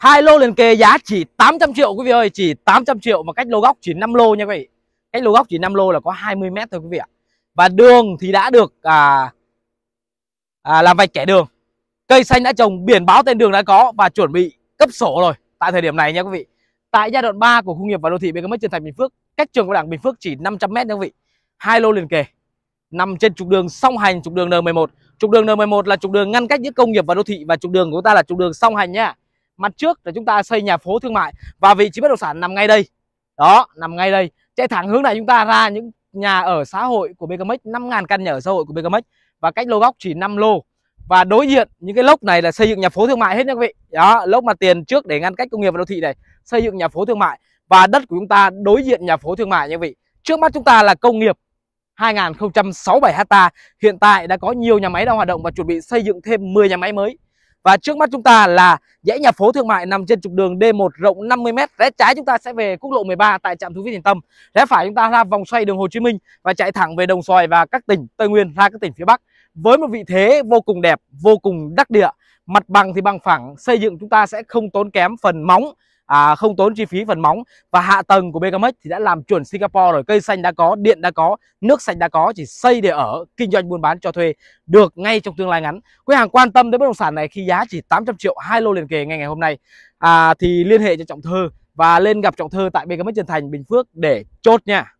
hai lô liền kề giá chỉ 800 triệu quý vị ơi, chỉ 800 triệu mà cách lô góc chỉ 5 lô nha quý vị. Cách lô góc chỉ 5 lô là có 20 mét thôi quý vị ạ. Và đường thì đã được à, à làm vạch kẻ đường. Cây xanh đã trồng, biển báo tên đường đã có và chuẩn bị cấp sổ rồi tại thời điểm này nha quý vị. Tại giai đoạn 3 của khu nghiệp và đô thị bên BKM Trần Thành Bình Phước, cách trường cao đẳng Bình Phước chỉ 500 mét nha quý vị. Hai lô liền kề nằm trên trục đường song hành trục đường N11. Trục đường N11 là trục đường ngăn cách giữa công nghiệp và đô thị và trục đường của ta là trục đường song hành nha mặt trước là chúng ta xây nhà phố thương mại và vị trí bất động sản nằm ngay đây đó nằm ngay đây chạy thẳng hướng này chúng ta ra những nhà ở xã hội của Becamec 5.000 căn nhà ở xã hội của Becamec và cách lô góc chỉ 5 lô và đối diện những cái lốc này là xây dựng nhà phố thương mại hết nha quý vị đó lốc mặt tiền trước để ngăn cách công nghiệp và đô thị này xây dựng nhà phố thương mại và đất của chúng ta đối diện nhà phố thương mại nha quý vị trước mắt chúng ta là công nghiệp 2067 ha hiện tại đã có nhiều nhà máy đang hoạt động và chuẩn bị xây dựng thêm 10 nhà máy mới và trước mắt chúng ta là dãy nhà phố thương mại nằm trên trục đường D1 rộng 50m. Rẽ trái chúng ta sẽ về quốc lộ 13 tại trạm thú Vít Thiền Tâm. Rẽ phải chúng ta ra vòng xoay đường Hồ Chí Minh và chạy thẳng về Đồng Xoài và các tỉnh Tây Nguyên ra các tỉnh phía Bắc. Với một vị thế vô cùng đẹp, vô cùng đắc địa. Mặt bằng thì bằng phẳng, xây dựng chúng ta sẽ không tốn kém phần móng à, không tốn chi phí phần móng và hạ tầng của Becamex thì đã làm chuẩn Singapore rồi cây xanh đã có điện đã có nước sạch đã có chỉ xây để ở kinh doanh buôn bán cho thuê được ngay trong tương lai ngắn quý hàng quan tâm đến bất động sản này khi giá chỉ 800 triệu hai lô liền kề ngay ngày hôm nay à, thì liên hệ cho Trọng Thơ và lên gặp Trọng Thơ tại Becamex Trần Thành Bình Phước để chốt nha